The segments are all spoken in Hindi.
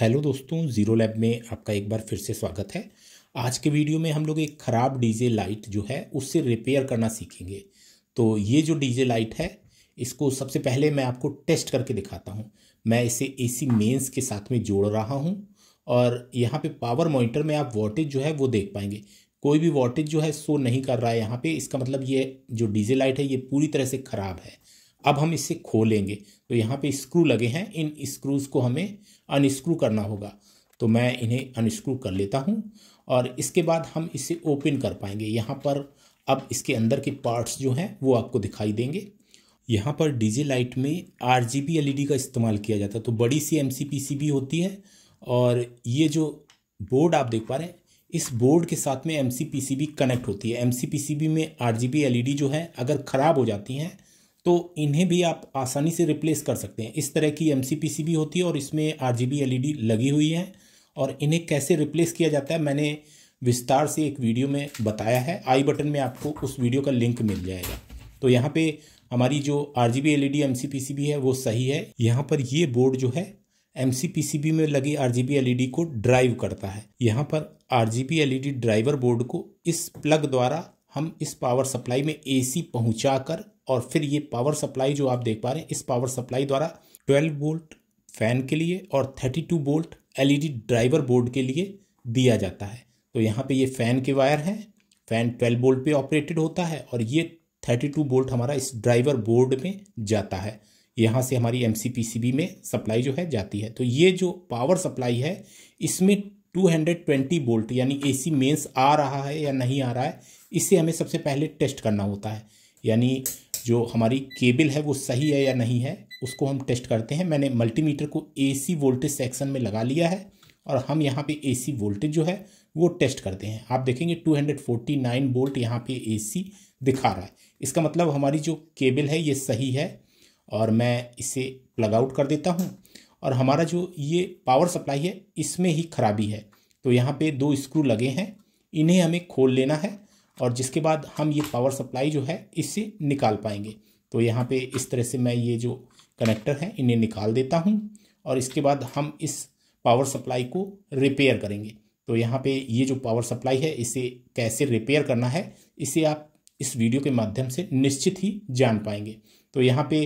हेलो दोस्तों ज़ीरो लैब में आपका एक बार फिर से स्वागत है आज के वीडियो में हम लोग एक ख़राब डीजे लाइट जो है उससे रिपेयर करना सीखेंगे तो ये जो डीजे लाइट है इसको सबसे पहले मैं आपको टेस्ट करके दिखाता हूँ मैं इसे एसी मेंस के साथ में जोड़ रहा हूँ और यहाँ पे पावर मॉनिटर में आप वोल्टेज जो है वो देख पाएंगे कोई भी वोल्टेज जो है शो नहीं कर रहा है यहाँ पे इसका मतलब ये जो डीजे लाइट है ये पूरी तरह से ख़राब है अब हम इसे खोलेंगे तो यहाँ पे स्क्रू लगे हैं इन स्क्रूज़ को हमें अनस्क्रू करना होगा तो मैं इन्हें अनस्क्रू कर लेता हूँ और इसके बाद हम इसे ओपन कर पाएंगे यहाँ पर अब इसके अंदर के पार्ट्स जो हैं वो आपको दिखाई देंगे यहाँ पर डीजे लाइट में आर जी बी एल का इस्तेमाल किया जाता है तो बड़ी सी एम सी पी सी भी होती है और ये जो बोर्ड आप देख पा रहे हैं इस बोर्ड के साथ में M C P C B connect होती है M C P C B में R G B L E D जो है अगर ख़राब हो जाती हैं तो इन्हें भी आप आसानी से रिप्लेस कर सकते हैं इस तरह की एम भी होती है और इसमें आर जी e लगी हुई है और इन्हें कैसे रिप्लेस किया जाता है मैंने विस्तार से एक वीडियो में बताया है आई बटन में आपको उस वीडियो का लिंक मिल जाएगा तो यहाँ पे हमारी जो R G B L E D M C P C B है वो सही है यहाँ पर ये बोर्ड जो है M C P C B में लगी R G B L E D को ड्राइव करता है यहाँ पर R G B L E D driver board को इस प्लग द्वारा हम इस पावर सप्लाई में एसी पहुंचाकर और फिर ये पावर सप्लाई जो आप देख पा रहे हैं इस पावर सप्लाई द्वारा 12 वोल्ट फैन के लिए और 32 वोल्ट एलईडी ड्राइवर बोर्ड के लिए दिया जाता है तो यहाँ पे ये फैन के वायर हैं फैन 12 वोल्ट पे ऑपरेटेड होता है और ये 32 वोल्ट हमारा इस ड्राइवर बोर्ड में जाता है यहाँ से हमारी एम में सप्लाई जो है जाती है तो ये जो पावर सप्लाई है इसमें 220 बोल्ट यानी एसी मेन्स आ रहा है या नहीं आ रहा है इसे हमें सबसे पहले टेस्ट करना होता है यानी जो हमारी केबल है वो सही है या नहीं है उसको हम टेस्ट करते हैं मैंने मल्टीमीटर को एसी वोल्टेज सेक्शन में लगा लिया है और हम यहाँ पे एसी वोल्टेज जो है वो टेस्ट करते हैं आप देखेंगे 249 वोल्ट यहाँ पे एसी दिखा रहा है इसका मतलब हमारी जो केबल है ये सही है और मैं इसे प्लग आउट कर देता हूँ और हमारा जो ये पावर सप्लाई है इसमें ही खराबी है तो यहाँ पे दो स्क्रू लगे हैं इन्हें हमें खोल लेना है और जिसके बाद हम ये पावर सप्लाई जो है इससे निकाल पाएंगे तो यहाँ पे इस तरह से मैं ये जो कनेक्टर है इन्हें निकाल देता हूँ और इसके बाद हम इस पावर सप्लाई को रिपेयर करेंगे तो यहाँ पे ये जो पावर सप्लाई है इसे कैसे रिपेयर करना है इसे आप इस वीडियो के माध्यम से निश्चित ही जान पाएंगे तो यहाँ पे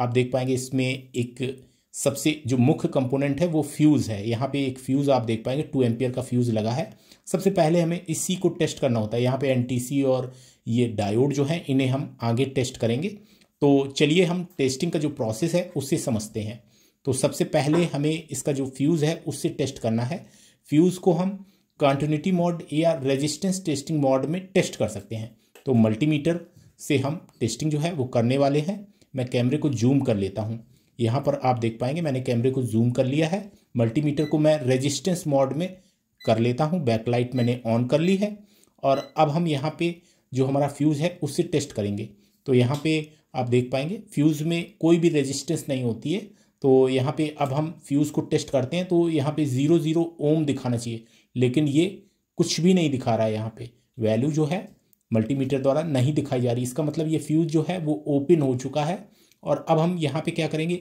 आप देख पाएंगे इसमें एक सबसे जो मुख्य कंपोनेंट है वो फ्यूज़ है यहाँ पे एक फ्यूज़ आप देख पाएंगे टू एम्पियर का फ्यूज़ लगा है सबसे पहले हमें इसी को टेस्ट करना होता है यहाँ पे एन और ये डायोड जो है इन्हें हम आगे टेस्ट करेंगे तो चलिए हम टेस्टिंग का जो प्रोसेस है उससे समझते हैं तो सबसे पहले हमें इसका जो फ्यूज़ है उससे टेस्ट करना है फ्यूज़ को हम कंटिन्यूटी मोड या रेजिस्टेंस टेस्टिंग मोड में टेस्ट कर सकते हैं तो मल्टीमीटर से हम टेस्टिंग जो है वो करने वाले हैं मैं कैमरे को जूम कर लेता हूँ यहाँ पर आप देख पाएंगे मैंने कैमरे को जूम कर लिया है मल्टीमीटर को मैं रेजिस्टेंस मोड में कर लेता हूँ बैकलाइट मैंने ऑन कर ली है और अब हम यहाँ पे जो हमारा फ्यूज़ है उससे टेस्ट करेंगे तो यहाँ पे आप देख पाएंगे फ्यूज़ में कोई भी रेजिस्टेंस नहीं होती है तो यहाँ पे अब हम फ्यूज़ को टेस्ट करते हैं तो यहाँ पे ज़ीरो ज़ीरो ओम दिखाना चाहिए लेकिन ये कुछ भी नहीं दिखा रहा है यहाँ पर वैल्यू जो है मल्टीमीटर द्वारा नहीं दिखाई जा रही इसका मतलब ये फ्यूज़ जो है वो ओपन हो चुका है और अब हम यहाँ पर क्या करेंगे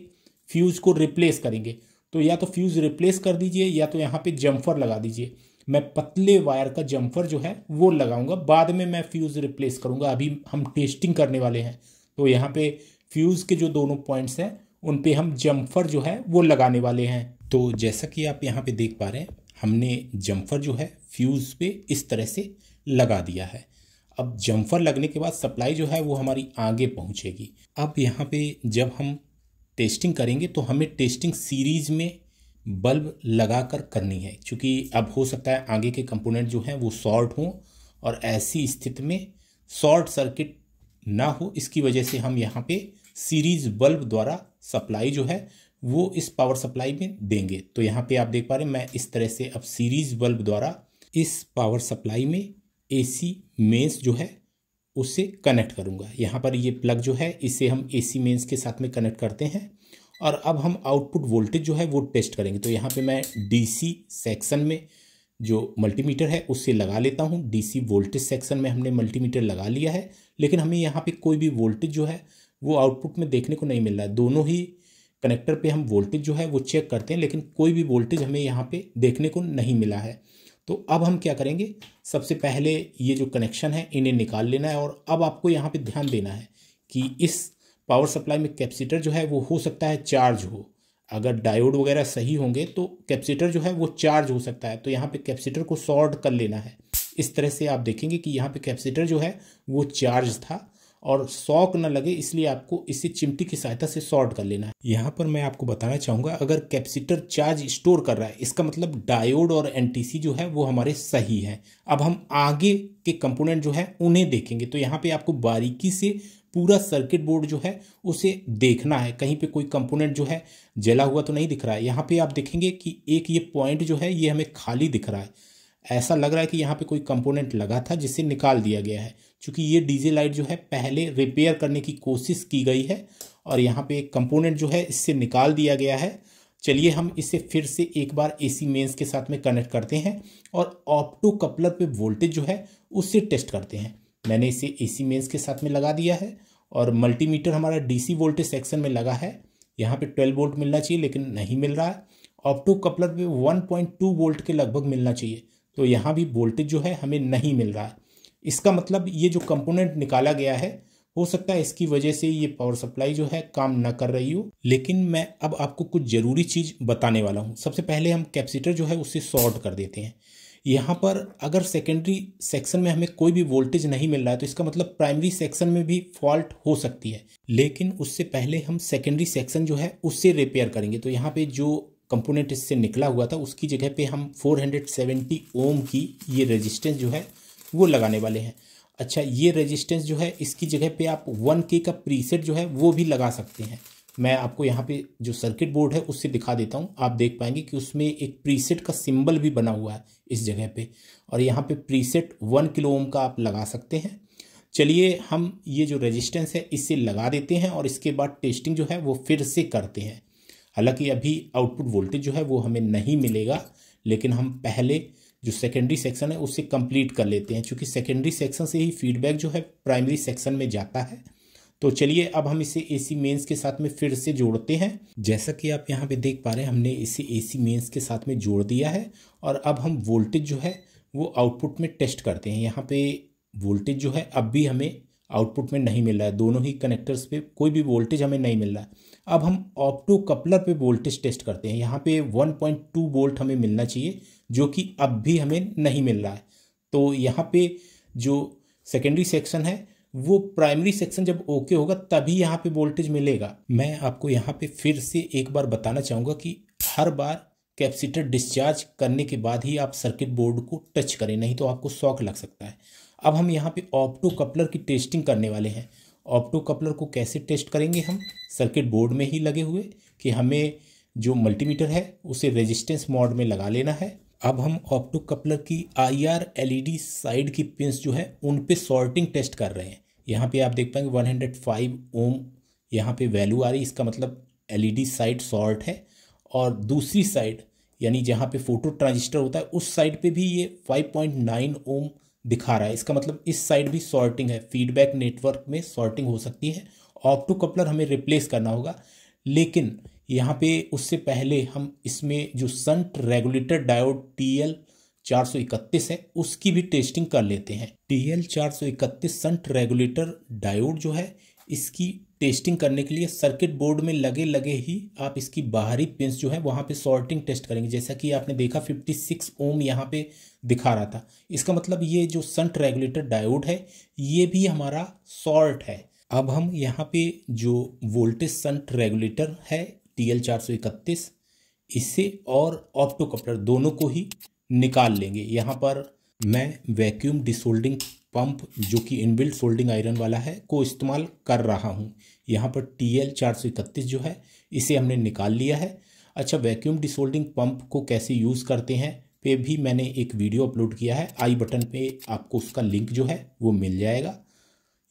फ्यूज़ को रिप्लेस करेंगे तो या तो फ्यूज़ रिप्लेस कर दीजिए या तो यहाँ पे जम्फर लगा दीजिए मैं पतले वायर का जम्फर जो है वो लगाऊंगा बाद में मैं फ्यूज़ रिप्लेस करूंगा अभी हम टेस्टिंग करने वाले हैं तो यहाँ पे फ्यूज़ के जो दोनों पॉइंट्स हैं उन पे हम जम्फर जो है वो लगाने वाले हैं तो जैसा कि आप यहाँ पे देख पा रहे हैं हमने जम्फर जो है फ्यूज़ पे इस तरह से लगा दिया है अब जम्फर लगने के बाद सप्लाई जो है वो हमारी आगे पहुंचेगी अब यहाँ पे जब हम टेस्टिंग करेंगे तो हमें टेस्टिंग सीरीज में बल्ब लगाकर करनी है क्योंकि अब हो सकता है आगे के कंपोनेंट जो हैं वो शॉर्ट हों और ऐसी स्थिति में शॉर्ट सर्किट ना हो इसकी वजह से हम यहाँ पे सीरीज बल्ब द्वारा सप्लाई जो है वो इस पावर सप्लाई में देंगे तो यहाँ पे आप देख पा रहे हैं मैं इस तरह से अब सीरीज बल्ब द्वारा इस पावर सप्लाई में एसी मेंस जो है उससे कनेक्ट करूंगा यहाँ पर ये प्लग जो है इसे हम ए सी मेन्स के साथ में कनेक्ट करते हैं और अब हम आउटपुट वोल्टेज जो है वो टेस्ट करेंगे तो यहाँ पे मैं डीसी सेक्शन में जो मल्टीमीटर है उससे लगा लेता हूँ डीसी वोल्टेज सेक्शन में हमने मल्टीमीटर लगा लिया है लेकिन हमें यहाँ पे कोई भी वोल्टेज जो है वो आउटपुट में देखने को नहीं मिल रहा है दोनों ही कनेक्टर पे हम वोल्टेज जो है वो चेक करते हैं लेकिन कोई भी वोल्टेज हमें यहाँ पर देखने को नहीं मिला है तो अब हम क्या करेंगे सबसे पहले ये जो कनेक्शन है इन्हें निकाल लेना है और अब आपको यहाँ पे ध्यान देना है कि इस पावर सप्लाई में कैपेसिटर जो है वो हो सकता है चार्ज हो अगर डायोड वगैरह सही होंगे तो कैपेसिटर जो है वो चार्ज हो सकता है तो यहाँ पे कैपेसिटर को सॉर्ट कर लेना है इस तरह से आप देखेंगे कि यहाँ पे कैपेसिटर जो है वो चार्ज था और शौक न लगे इसलिए आपको इसे चिमटी की सहायता से शॉर्ट कर लेना है यहाँ पर मैं आपको बताना चाहूँगा अगर कैपेसिटर चार्ज स्टोर कर रहा है इसका मतलब डायोड और एनटीसी जो है वो हमारे सही है अब हम आगे के कंपोनेंट जो है उन्हें देखेंगे तो यहाँ पे आपको बारीकी से पूरा सर्किट बोर्ड जो है उसे देखना है कहीं पे कोई कंपोनेंट जो है जला हुआ तो नहीं दिख रहा है यहाँ पे आप देखेंगे कि एक ये पॉइंट जो है ये हमें खाली दिख रहा है ऐसा लग रहा है कि यहाँ पे कोई कंपोनेंट लगा था जिसे निकाल दिया गया है क्योंकि ये डीजे लाइट जो है पहले रिपेयर करने की कोशिश की गई है और यहाँ पे एक कंपोनेंट जो है इससे निकाल दिया गया है चलिए हम इसे फिर से एक बार एसी मेंस के साथ में कनेक्ट करते हैं और ऑप्टो कपलर पर वोल्टेज जो है उससे टेस्ट करते हैं मैंने इसे ए सी के साथ में लगा दिया है और मल्टीमीटर हमारा डी वोल्टेज सेक्शन में लगा है यहाँ पर ट्वेल्व वोल्ट मिलना चाहिए लेकिन नहीं मिल रहा है ऑप्टो कपलर पर वन वोल्ट के लगभग मिलना चाहिए तो यहाँ भी वोल्टेज जो है हमें नहीं मिल रहा है इसका मतलब ये जो कंपोनेंट निकाला गया है हो सकता है इसकी वजह से ये पावर सप्लाई जो है काम ना कर रही हो लेकिन मैं अब आपको कुछ ज़रूरी चीज़ बताने वाला हूँ सबसे पहले हम कैपेसिटर जो है उसे शॉर्ट कर देते हैं यहाँ पर अगर सेकेंडरी सेक्शन में हमें कोई भी वोल्टेज नहीं मिल रहा है तो इसका मतलब प्राइमरी सेक्शन में भी फॉल्ट हो सकती है लेकिन उससे पहले हम सेकेंडरी सेक्शन जो है उससे रिपेयर करेंगे तो यहाँ पे जो कंपोनेंट इससे निकला हुआ था उसकी जगह पे हम 470 ओम की ये रेजिस्टेंस जो है वो लगाने वाले हैं अच्छा ये रेजिस्टेंस जो है इसकी जगह पे आप 1K का प्रीसेट जो है वो भी लगा सकते हैं मैं आपको यहाँ पे जो सर्किट बोर्ड है उससे दिखा देता हूँ आप देख पाएंगे कि उसमें एक प्रीसेट का सिंबल भी बना हुआ है इस जगह पे और यहाँ पे प्रीसेट वन किलो ओम का आप लगा सकते हैं चलिए हम ये जो रेजिस्टेंस है इसे लगा देते हैं और इसके बाद टेस्टिंग जो है वो फिर से करते हैं हालांकि अभी आउटपुट वोल्टेज जो है वो हमें नहीं मिलेगा लेकिन हम पहले जो सेकेंडरी सेक्शन है उससे कंप्लीट कर लेते हैं क्योंकि सेकेंडरी सेक्शन से ही फीडबैक जो है प्राइमरी सेक्शन में जाता है तो चलिए अब हम इसे एसी मेंस के साथ में फिर से जोड़ते हैं जैसा कि आप यहाँ पे देख पा रहे हैं हमने इसे एसी मेंस के साथ में जोड़ दिया है और अब हम वोल्टेज जो है वो आउटपुट में टेस्ट करते हैं यहाँ पे वोल्टेज जो है अब भी हमें आउटपुट में नहीं मिल रहा है दोनों ही कनेक्टर्स पे कोई भी वोल्टेज हमें नहीं मिल रहा है अब हम ऑप्टो कपलर पे वोल्टेज टेस्ट करते हैं यहाँ पे 1.2 वोल्ट हमें मिलना चाहिए जो कि अब भी हमें नहीं मिल रहा है तो यहाँ पे जो सेकेंडरी सेक्शन है वो प्राइमरी सेक्शन जब ओके होगा तभी यहाँ पे वोल्टेज मिलेगा मैं आपको यहाँ पे फिर से एक बार बताना चाहूँगा कि हर बार कैपेसिटर डिस्चार्ज करने के बाद ही आप सर्किट बोर्ड को टच करें नहीं तो आपको शौक लग सकता है अब हम यहाँ पे ऑप्टो कपलर की टेस्टिंग करने वाले हैं ऑप्टो कपलर को कैसे टेस्ट करेंगे हम सर्किट बोर्ड में ही लगे हुए कि हमें जो मल्टीमीटर है उसे रेजिस्टेंस मोड में लगा लेना है अब हम ऑप्टो कपलर की आई आर एलईडी साइड की पिंस जो है उन पे शॉर्टिंग टेस्ट कर रहे हैं यहाँ पे आप देख पाएंगे 105 ओम यहाँ पे वैल्यू आ रही इसका मतलब एलईडी साइड शॉर्ट है और दूसरी साइड यानी जहाँ पे फोटो ट्रांजिस्टर होता है उस साइड पे भी ये 5.9 ओम दिखा रहा है इसका मतलब इस साइड भी सॉर्टिंग है फीडबैक नेटवर्क में सॉर्टिंग हो सकती है ऑप्टो कपलर हमें रिप्लेस करना होगा लेकिन यहाँ पे उससे पहले हम इसमें जो shunt regulator diode T L चार सौ इकतीस है उसकी भी टेस्टिंग कर लेते हैं टी एल चार सौ इकतीस संट रेगुलेटर डायोड जो है इसकी टेस्टिंग करने के लिए सर्किट बोर्ड में लगे लगे ही आप इसकी बाहरी पिंस जो है वहाँ पे सॉर्टिंग टेस्ट करेंगे जैसा कि आपने देखा 56 ओम यहाँ पे दिखा रहा था इसका मतलब ये जो संट रेगुलेटर डायोड है ये भी हमारा शॉर्ट है अब हम यहाँ पे जो वोल्टेज संट रेगुलेटर है टी एल चार सौ इकतीस इससे और ऑप्टो कपलर दोनों को ही निकाल लेंगे यहाँ पर मैं वैक्यूम डिसोल्डिंग पंप जो कि इनबिल्ट सोल्डिंग आयरन वाला है को इस्तेमाल कर रहा हूँ यहाँ पर टी एल चार सौ इकतीस जो है इसे हमने निकाल लिया है अच्छा वैक्यूम डिसोल्डिंग पंप को कैसे यूज़ करते हैं पे भी मैंने एक वीडियो अपलोड किया है आई बटन पे आपको उसका लिंक जो है वो मिल जाएगा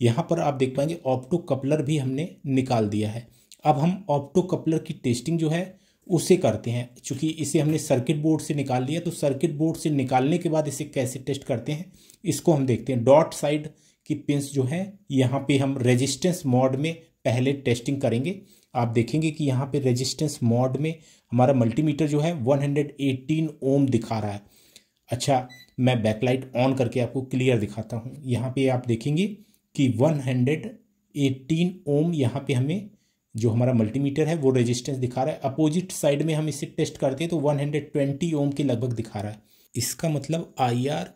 यहाँ पर आप देख पाएंगे ऑप्टो कपलर भी हमने निकाल दिया है अब हम ऑप्टो कपलर की टेस्टिंग जो है उसे करते हैं क्योंकि इसे हमने सर्किट बोर्ड से निकाल लिया तो सर्किट बोर्ड से निकालने के बाद इसे कैसे टेस्ट करते हैं इसको हम देखते हैं डॉट साइड की पिंस जो है यहाँ पे हम रेजिस्टेंस मॉड में पहले टेस्टिंग करेंगे आप देखेंगे कि यहाँ पे रेजिस्टेंस मॉड में हमारा मल्टीमीटर जो है 118 ओम दिखा रहा है अच्छा मैं बैकलाइट ऑन करके आपको क्लियर दिखाता हूँ यहाँ पे आप देखेंगे कि 118 ओम यहाँ पे हमें जो हमारा मल्टीमीटर है वो रेजिस्टेंस दिखा रहा है अपोजिट साइड में हम इसे टेस्ट करते हैं तो 120 ओम के लगभग दिखा रहा है इसका मतलब आई आर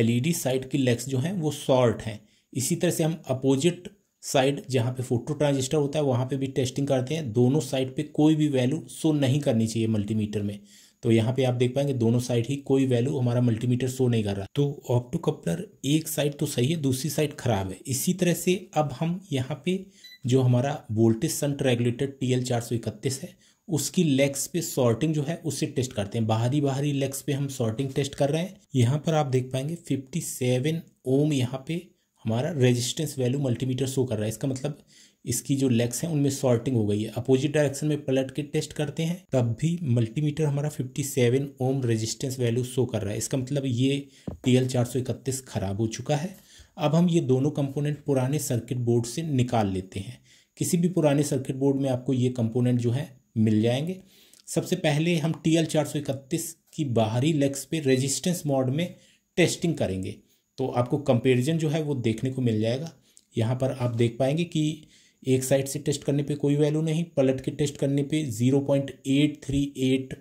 एल साइड की लेग्स जो हैं वो शॉर्ट हैं इसी तरह से हम अपोजिट साइड जहाँ पे फोटो ट्रांजिस्टर होता है वहाँ पे भी टेस्टिंग करते हैं दोनों साइड पे कोई भी वैल्यू शो नहीं करनी चाहिए मल्टीमीटर में तो यहाँ पे आप देख पाएंगे दोनों साइड ही कोई वैल्यू हमारा मल्टीमीटर शो नहीं कर रहा तो ऑप्टो कपलर एक साइड तो सही है दूसरी साइड खराब है इसी तरह से अब हम यहाँ पे जो हमारा voltage shunt regulator T L चार सौ इकतीस है उसकी लेग्स पे शॉर्टिंग जो है उससे टेस्ट करते हैं बाहरी बाहरी लेग्स पे हम शॉर्टिंग टेस्ट कर रहे हैं यहाँ पर आप देख पाएंगे 57 ओम यहाँ पे हमारा रेजिस्टेंस वैल्यू मल्टीमीटर शो कर रहा है इसका मतलब इसकी जो लेग्स हैं उनमें शॉर्टिंग हो गई है अपोजिट डायरेक्शन में पलट के टेस्ट करते हैं तब भी मल्टीमीटर हमारा 57 ओम रेजिस्टेंस वैल्यू शो कर रहा है इसका मतलब ये टी एल खराब हो चुका है अब हम ये दोनों कंपोनेंट पुराने सर्किट बोर्ड से निकाल लेते हैं किसी भी पुराने सर्किट बोर्ड में आपको ये कंपोनेंट जो है मिल जाएंगे सबसे पहले हम टी एल की बाहरी लेग्स पर रजिस्टेंस मॉड में टेस्टिंग करेंगे तो आपको कंपेरिजन जो है वो देखने को मिल जाएगा यहाँ पर आप देख पाएंगे कि एक साइड से टेस्ट करने पे कोई वैल्यू नहीं पलट के टेस्ट करने पे 0.838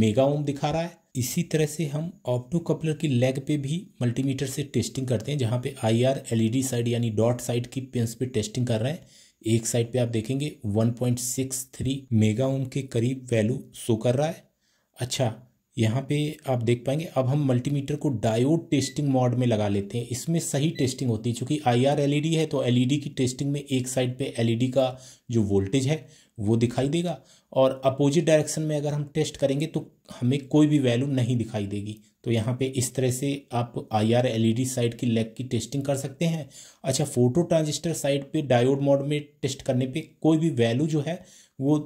मेगा ओम दिखा रहा है इसी तरह से हम ऑप्टो कपलर की लेग पे भी मल्टीमीटर से टेस्टिंग करते हैं जहाँ पे आई आर एलईडी साइड यानी डॉट साइड की पिंस पे टेस्टिंग कर रहे हैं एक साइड पे आप देखेंगे 1.63 मेगा ओम के करीब वैल्यू शो कर रहा है अच्छा यहाँ पे आप देख पाएंगे अब हम मल्टीमीटर को डायोड टेस्टिंग मोड में लगा लेते हैं इसमें सही टेस्टिंग होती है चूँकि आई आर एलईडी e है तो एल e की टेस्टिंग में एक साइड पे एल e का जो वोल्टेज है वो दिखाई देगा और अपोजिट डायरेक्शन में अगर हम टेस्ट करेंगे तो हमें कोई भी वैल्यू नहीं दिखाई देगी तो यहाँ पे इस तरह से आप I R L E D side की लेग की टेस्टिंग कर सकते हैं अच्छा फोटो ट्रांजिस्टर साइड पर डायोड मॉड में टेस्ट करने पर कोई भी वैल्यू जो है वो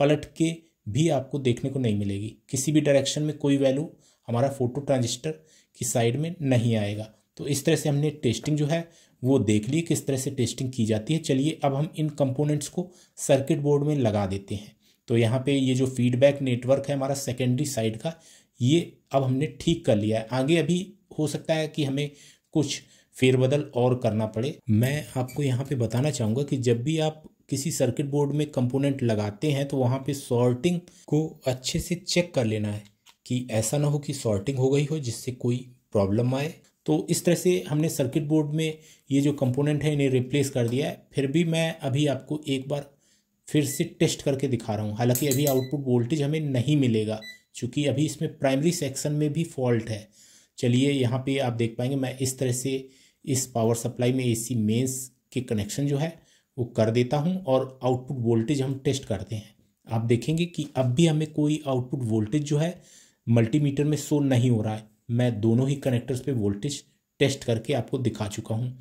पलट के भी आपको देखने को नहीं मिलेगी किसी भी डायरेक्शन में कोई वैल्यू हमारा फोटो ट्रांजिस्टर की साइड में नहीं आएगा तो इस तरह से हमने टेस्टिंग जो है वो देख ली किस तरह से टेस्टिंग की जाती है चलिए अब हम इन कंपोनेंट्स को सर्किट बोर्ड में लगा देते हैं तो यहाँ पे ये जो फीडबैक नेटवर्क है हमारा सेकेंडरी साइड का ये अब हमने ठीक कर लिया है आगे अभी हो सकता है कि हमें कुछ फेरबदल और करना पड़े मैं आपको यहाँ पे बताना चाहूँगा कि जब भी आप किसी सर्किट बोर्ड में कंपोनेंट लगाते हैं तो वहाँ पे सॉर्टिंग को अच्छे से चेक कर लेना है कि ऐसा ना हो कि सॉर्टिंग हो गई हो जिससे कोई प्रॉब्लम आए तो इस तरह से हमने सर्किट बोर्ड में ये जो कंपोनेंट है इन्हें रिप्लेस कर दिया है फिर भी मैं अभी आपको एक बार फिर से टेस्ट करके दिखा रहा हूँ हालांकि अभी आउटपुट वोल्टेज हमें नहीं मिलेगा चूँकि अभी इसमें प्राइमरी सेक्शन में भी फॉल्ट है चलिए यहाँ पे आप देख पाएंगे मैं इस तरह से इस पावर सप्लाई में एसी मेंस के कनेक्शन जो है वो कर देता हूँ और आउटपुट वोल्टेज हम टेस्ट करते हैं आप देखेंगे कि अब भी हमें कोई आउटपुट वोल्टेज जो है मल्टीमीटर में शो नहीं हो रहा है मैं दोनों ही कनेक्टर्स पे वोल्टेज टेस्ट करके आपको दिखा चुका हूँ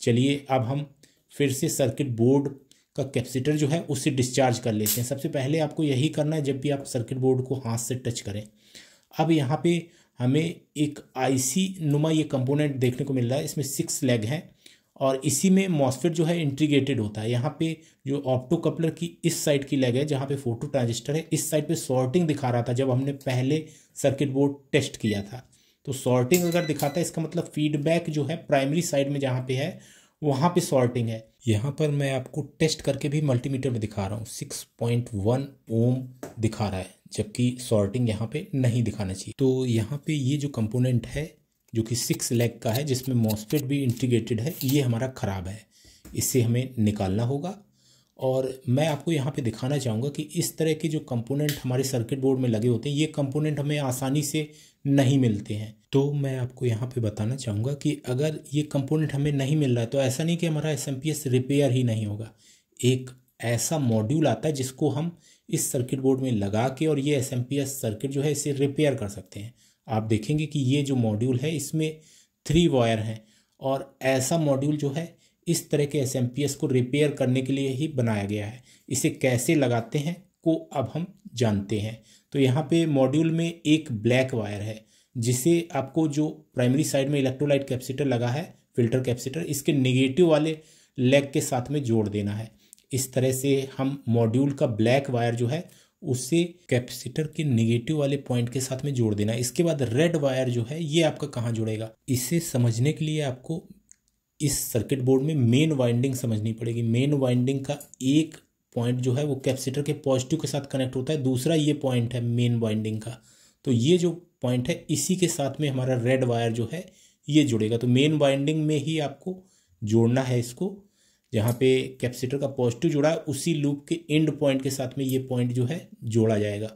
चलिए अब हम फिर से सर्किट बोर्ड का कैपेसिटर जो है उससे डिस्चार्ज कर लेते हैं सबसे पहले आपको यही करना है जब भी आप सर्किट बोर्ड को हाथ से टच करें अब यहाँ पर हमें एक सी नुमा ये कंपोनेंट देखने को मिल रहा है इसमें सिक्स लेग हैं और इसी में मॉसफेट जो है इंटीग्रेटेड होता है यहाँ पे जो ऑप्टो कपलर की इस साइड की लेग है जहाँ पे फोटो ट्रांजिस्टर है इस साइड पे सॉर्टिंग दिखा रहा था जब हमने पहले सर्किट बोर्ड टेस्ट किया था तो सॉर्टिंग अगर दिखाता है इसका मतलब फीडबैक जो है प्राइमरी साइड में जहाँ पे है वहाँ पे सॉर्टिंग है यहाँ पर मैं आपको टेस्ट करके भी मल्टीमीटर में दिखा रहा हूँ सिक्स पॉइंट वन ओम दिखा रहा है जबकि सॉर्टिंग यहाँ पे नहीं दिखाना चाहिए तो यहाँ पे ये जो कंपोनेंट है जो कि सिक्स लैग का है जिसमें मॉस्फेट भी इंटीग्रेटेड है ये हमारा ख़राब है इससे हमें निकालना होगा और मैं आपको यहाँ पे दिखाना चाहूँगा कि इस तरह के जो कंपोनेंट हमारे सर्किट बोर्ड में लगे होते हैं ये कंपोनेंट हमें आसानी से नहीं मिलते हैं तो मैं आपको यहाँ पे बताना चाहूँगा कि अगर ये कंपोनेंट हमें नहीं मिल रहा है तो ऐसा नहीं कि हमारा एस रिपेयर ही नहीं होगा एक ऐसा मॉड्यूल आता है जिसको हम इस सर्किट बोर्ड में लगा के और ये एस सर्किट जो है इसे रिपेयर कर सकते हैं आप देखेंगे कि ये जो मॉड्यूल है इसमें थ्री वायर हैं और ऐसा मॉड्यूल जो है इस तरह के एस को रिपेयर करने के लिए ही बनाया गया है इसे कैसे लगाते हैं को अब हम जानते हैं तो यहाँ पे मॉड्यूल में एक ब्लैक वायर है जिसे आपको जो प्राइमरी साइड में इलेक्ट्रोलाइट कैपेसिटर लगा है फिल्टर कैपेसिटर इसके नेगेटिव वाले लेग के साथ में जोड़ देना है इस तरह से हम मॉड्यूल का ब्लैक वायर जो है उसे कैपेसिटर के नेगेटिव वाले पॉइंट के साथ में जोड़ देना इसके बाद रेड वायर जो है ये आपका कहाँ जुड़ेगा इसे समझने के लिए आपको इस सर्किट बोर्ड में मेन वाइंडिंग समझनी पड़ेगी मेन वाइंडिंग का एक पॉइंट जो है वो कैपेसिटर के पॉजिटिव के साथ कनेक्ट होता है दूसरा ये पॉइंट है मेन वाइंडिंग का तो ये जो पॉइंट है इसी के साथ में हमारा रेड वायर जो है ये जुड़ेगा तो मेन वाइंडिंग में ही आपको जोड़ना है इसको जहाँ पे कैपेसिटर का पॉजिटिव जुड़ा है उसी लूप के एंड पॉइंट के साथ में ये पॉइंट जो है जोड़ा जाएगा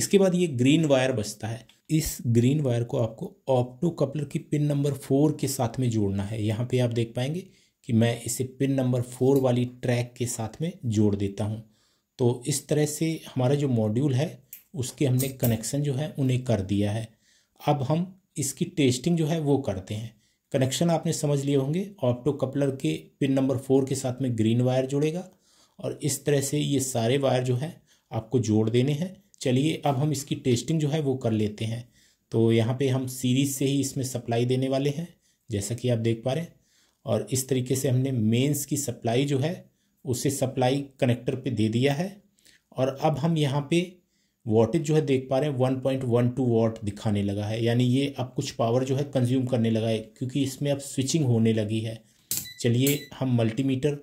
इसके बाद ये ग्रीन वायर बचता है इस ग्रीन वायर को आपको ऑप्टो कपलर की पिन नंबर फोर के साथ में जोड़ना है यहाँ पे आप देख पाएंगे कि मैं इसे पिन नंबर फोर वाली ट्रैक के साथ में जोड़ देता हूँ तो इस तरह से हमारा जो मॉड्यूल है उसके हमने कनेक्शन जो है उन्हें कर दिया है अब हम इसकी टेस्टिंग जो है वो करते हैं कनेक्शन आपने समझ लिए होंगे ऑप्टो कपलर के पिन नंबर फोर के साथ में ग्रीन वायर जुड़ेगा और इस तरह से ये सारे वायर जो है आपको जोड़ देने हैं चलिए अब हम इसकी टेस्टिंग जो है वो कर लेते हैं तो यहाँ पे हम सीरीज से ही इसमें सप्लाई देने वाले हैं जैसा कि आप देख पा रहे हैं और इस तरीके से हमने मेंस की सप्लाई जो है उसे सप्लाई कनेक्टर पे दे दिया है और अब हम यहाँ पे वॉटेज जो है देख पा रहे हैं one point one two watt दिखाने लगा है यानी ये अब कुछ पावर जो है कंज्यूम करने लगा है क्योंकि इसमें अब स्विचिंग होने लगी है चलिए हम मल्टीमीटर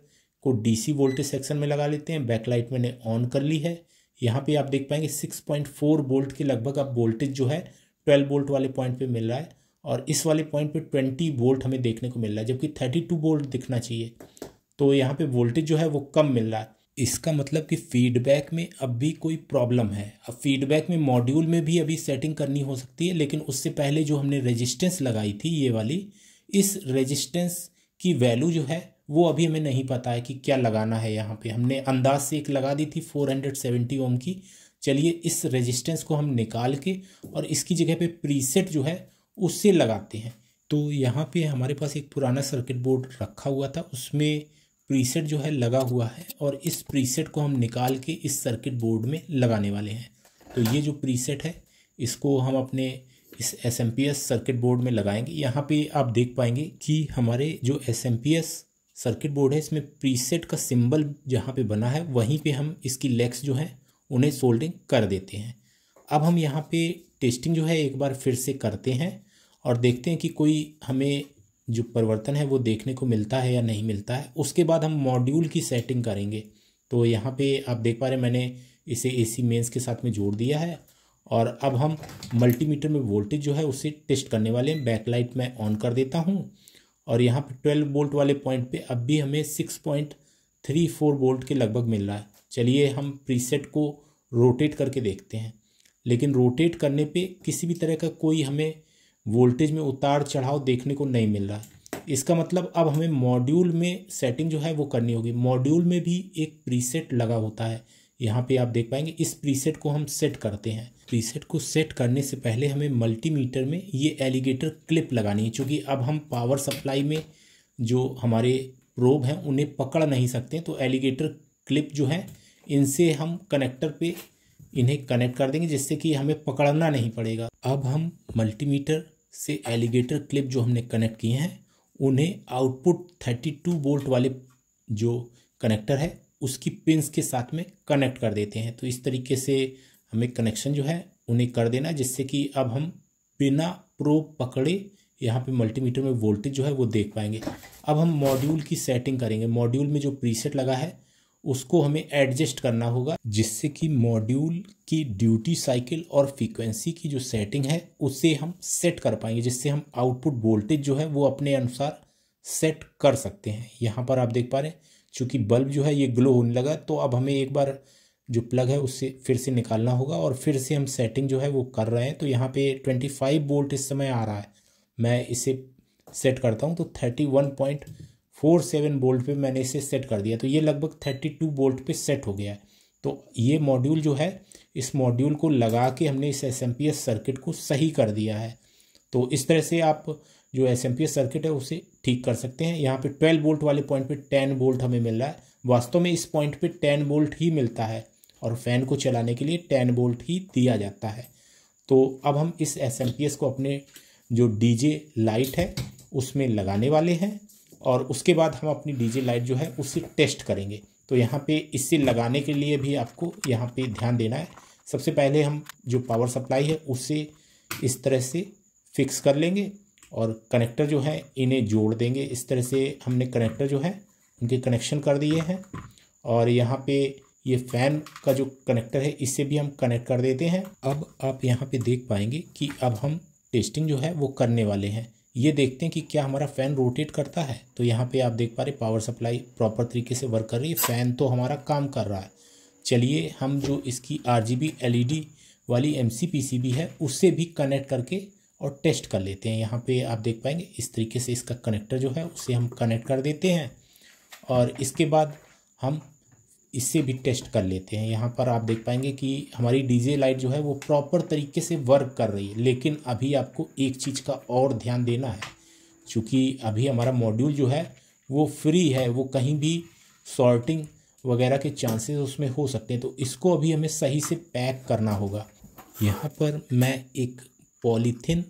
को डीसी वोल्टेज सेक्शन में लगा लेते हैं बैकलाइट मैंने ऑन कर ली है यहाँ पे आप देख पाएंगे सिक्स पॉइंट फोर वोल्ट के लगभग अब वोल्टेज जो है ट्वेल्व वोल्ट वाले पॉइंट पर मिल रहा है और इस वाले पॉइंट पर ट्वेंटी वोल्ट हमें देखने को मिल रहा है जबकि थर्टी टू वोल्ट दिखना चाहिए तो यहाँ पर वोल्टेज जो है वो कम मिल रहा है इसका मतलब कि फीडबैक में अब भी कोई प्रॉब्लम है अब फीडबैक में मॉड्यूल में भी अभी सेटिंग करनी हो सकती है लेकिन उससे पहले जो हमने रेजिस्टेंस लगाई थी ये वाली इस रेजिस्टेंस की वैल्यू जो है वो अभी हमें नहीं पता है कि क्या लगाना है यहाँ पे हमने अंदाज से एक लगा दी थी फोर हंड्रेड सेवेंटी ओम की चलिए इस रेजिस्टेंस को हम निकाल के और इसकी जगह पे प्रीसेट जो है उससे लगाते हैं तो यहाँ पे हमारे पास एक पुराना सर्किट बोर्ड रखा हुआ था उसमें प्रीसेट जो है लगा हुआ है और इस प्रीसेट को हम निकाल के इस सर्किट बोर्ड में लगाने वाले हैं तो ये जो प्रीसेट है इसको हम अपने इस S M P S circuit board में लगाएंगे यहाँ पे आप देख पाएंगे कि हमारे जो S M P S circuit board है इसमें प्रीसेट का सिंबल जहाँ पे बना है वहीं पे हम इसकी लेग्स जो हैं उन्हें सोल्डिंग कर देते हैं अब हम यहाँ पे टेस्टिंग जो है एक बार फिर से करते हैं और देखते हैं कि कोई हमें जो परिवर्तन है वो देखने को मिलता है या नहीं मिलता है उसके बाद हम मॉड्यूल की सेटिंग करेंगे तो यहाँ पे आप देख पा रहे हैं मैंने इसे एसी मेंस के साथ में जोड़ दिया है और अब हम मल्टीमीटर में वोल्टेज जो है उसे टेस्ट करने वाले हैं बैकलाइट मैं ऑन कर देता हूँ और यहाँ पे ट्वेल्व वोल्ट वाले पॉइंट पे अब भी हमें six point three four volt के लगभग मिल रहा है चलिए हम प्रीसेट को रोटेट करके देखते हैं लेकिन रोटेट करने पे किसी भी तरह का कोई हमें वोल्टेज में उतार चढ़ाव देखने को नहीं मिल रहा है इसका मतलब अब हमें मॉड्यूल में सेटिंग जो है वो करनी होगी मॉड्यूल में भी एक प्रीसेट लगा होता है यहाँ पे आप देख पाएंगे इस प्रीसेट को हम सेट करते हैं प्रीसेट को सेट करने से पहले हमें मल्टीमीटर में ये एलिगेटर क्लिप लगानी है क्योंकि अब हम पावर सप्लाई में जो हमारे प्रोब हैं उन्हें पकड़ नहीं सकते तो एलिगेटर क्लिप जो है इनसे हम कनेक्टर पे इन्हें कनेक्ट कर देंगे जिससे कि हमें पकड़ना नहीं पड़ेगा अब हम मल्टीमीटर से एलिगेटर क्लिप जो हमने कनेक्ट किए हैं उन्हें आउटपुट थर्टी टू वोल्ट वाले जो कनेक्टर है उसकी पिंस के साथ में कनेक्ट कर देते हैं तो इस तरीके से हमें कनेक्शन जो है उन्हें कर देना जिससे कि अब हम बिना प्रो पकड़े यहाँ पे मल्टीमीटर में वोल्टेज जो है वो देख पाएंगे अब हम मॉड्यूल की सेटिंग करेंगे मॉड्यूल में जो प्रीसेट लगा है उसको हमें एडजस्ट करना होगा जिससे कि मॉड्यूल की ड्यूटी साइकिल और फ्रीक्वेंसी की जो सेटिंग है उसे हम सेट कर पाएंगे जिससे हम आउटपुट वोल्टेज जो है वो अपने अनुसार सेट कर सकते हैं यहाँ पर आप देख पा रहे हैं चूँकि बल्ब जो है ये ग्लो होने लगा तो अब हमें एक बार जो प्लग है उससे फिर से निकालना होगा और फिर से हम सेटिंग जो है वो कर रहे हैं तो यहाँ पे ट्वेंटी फाइव वोल्ट इस समय आ रहा है मैं इसे सेट करता हूँ तो thirty one point four seven volt पे मैंने इसे सेट कर दिया तो ये लगभग थर्टी टू बोल्ट पे सेट हो गया है तो ये मॉड्यूल जो है इस मॉड्यूल को लगा के हमने इस S M P S circuit को सही कर दिया है तो इस तरह से आप जो S M P S circuit है उसे ठीक कर सकते हैं यहाँ पे ट्वेल्व बोल्ट वाले पॉइंट पे टेन बोल्ट हमें मिल रहा है वास्तव में इस पॉइंट पे टेन बोल्ट ही मिलता है और फैन को चलाने के लिए टेन बोल्ट ही दिया जाता है तो अब हम इस एस एम पी एस को अपने जो डी जे लाइट है उसमें लगाने वाले हैं और उसके बाद हम अपनी डीजे लाइट जो है उसे टेस्ट करेंगे तो यहाँ पे इससे लगाने के लिए भी आपको यहाँ पे ध्यान देना है सबसे पहले हम जो पावर सप्लाई है उसे इस तरह से फिक्स कर लेंगे और कनेक्टर जो है इन्हें जोड़ देंगे इस तरह से हमने कनेक्टर जो है उनके कनेक्शन कर दिए हैं और यहाँ पे ये फ़ैन का जो कनेक्टर है इससे भी हम कनेक्ट कर देते हैं अब आप यहाँ पे देख पाएंगे कि अब हम टेस्टिंग जो है वो करने वाले हैं ये देखते हैं कि क्या हमारा फ़ैन रोटेट करता है तो यहाँ पे आप देख पा रहे पावर सप्लाई प्रॉपर तरीके से वर्क कर रही है फ़ैन तो हमारा काम कर रहा है चलिए हम जो इसकी आर जी डी वाली एम सी है उससे भी कनेक्ट करके और टेस्ट कर लेते हैं यहाँ पे आप देख पाएंगे इस तरीके से इसका कनेक्टर जो है उसे हम कनेक्ट कर देते हैं और इसके बाद हम इससे भी टेस्ट कर लेते हैं यहाँ पर आप देख पाएंगे कि हमारी डीजे लाइट जो है वो प्रॉपर तरीके से वर्क कर रही है लेकिन अभी आपको एक चीज़ का और ध्यान देना है चूँकि अभी हमारा मॉड्यूल जो है वो फ्री है वो कहीं भी सॉर्टिंग वगैरह के चांसेस उसमें हो सकते हैं तो इसको अभी हमें सही से पैक करना होगा यहाँ पर मैं एक पॉलीथिन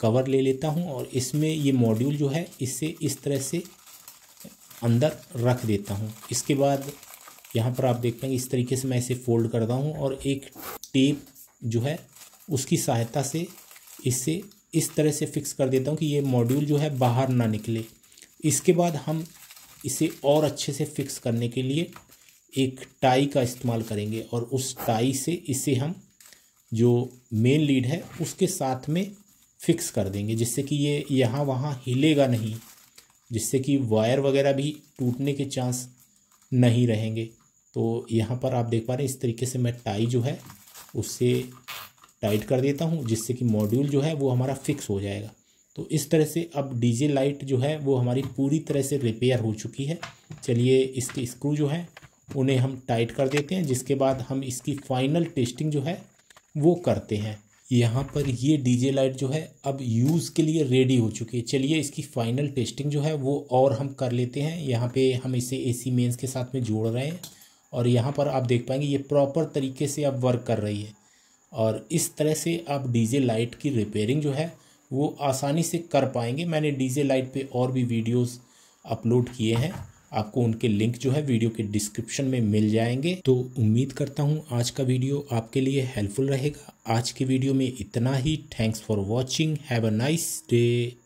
कवर ले लेता हूँ और इसमें ये मॉड्यूल जो है इसे इस तरह से अंदर रख देता हूँ इसके बाद यहाँ पर आप देखते हैं इस तरीके से मैं इसे फोल्ड करता हूँ और एक टेप जो है उसकी सहायता से इसे इस तरह से फिक्स कर देता हूँ कि ये मॉड्यूल जो है बाहर ना निकले इसके बाद हम इसे और अच्छे से फिक्स करने के लिए एक टाई का इस्तेमाल करेंगे और उस टाई से इसे हम जो मेन लीड है उसके साथ में फिक्स कर देंगे जिससे कि ये यहाँ वहाँ हिलेगा नहीं जिससे कि वायर वगैरह भी टूटने के चांस नहीं रहेंगे तो यहाँ पर आप देख पा रहे हैं इस तरीके से मैं टाई जो है उससे टाइट कर देता हूँ जिससे कि मॉड्यूल जो है वो हमारा फिक्स हो जाएगा तो इस तरह से अब डीजे लाइट जो है वो हमारी पूरी तरह से रिपेयर हो चुकी है चलिए इसके स्क्रू जो है उन्हें हम टाइट कर देते हैं जिसके बाद हम इसकी फाइनल टेस्टिंग जो है वो करते हैं यहाँ पर ये डीजे लाइट जो है अब यूज़ के लिए रेडी हो चुकी है चलिए इसकी फाइनल टेस्टिंग जो है वो और हम कर लेते हैं यहाँ पे हम इसे एसी मेन्स के साथ में जोड़ रहे हैं और यहाँ पर आप देख पाएंगे ये प्रॉपर तरीके से अब वर्क कर रही है और इस तरह से आप डीजे लाइट की रिपेयरिंग जो है वो आसानी से कर पाएंगे मैंने डीजे लाइट पे और भी वीडियोस अपलोड किए हैं आपको उनके लिंक जो है वीडियो के डिस्क्रिप्शन में मिल जाएंगे तो उम्मीद करता हूँ आज का वीडियो आपके लिए हेल्पफुल रहेगा आज के वीडियो में इतना ही thanks for watching have a nice day